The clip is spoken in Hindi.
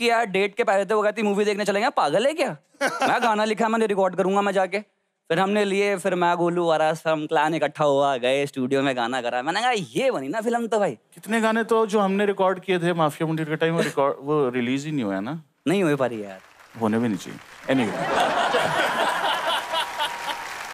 कि यार डेट के पहले तो वो कहती मूवी देखने चलेंगे पागल है क्या मैं गाना लिखा मैंने रिकॉर्ड करूंगा मैं जाके फिर हमने लिए फिर मैं गोलू आ रहा सम क्लान इकट्ठा हुआ गए स्टूडियो में गाना करा मैंने कहा ये बनी ना फिल्म तो भाई कितने गाने तो जो हमने रिकॉर्ड किए थे माफिया मंडी के टाइम वो रिकॉर्ड वो रिलीज ही नहीं हुआ ना नहीं हो पा रही यार होने भी नहीं चाहिए एनी anyway.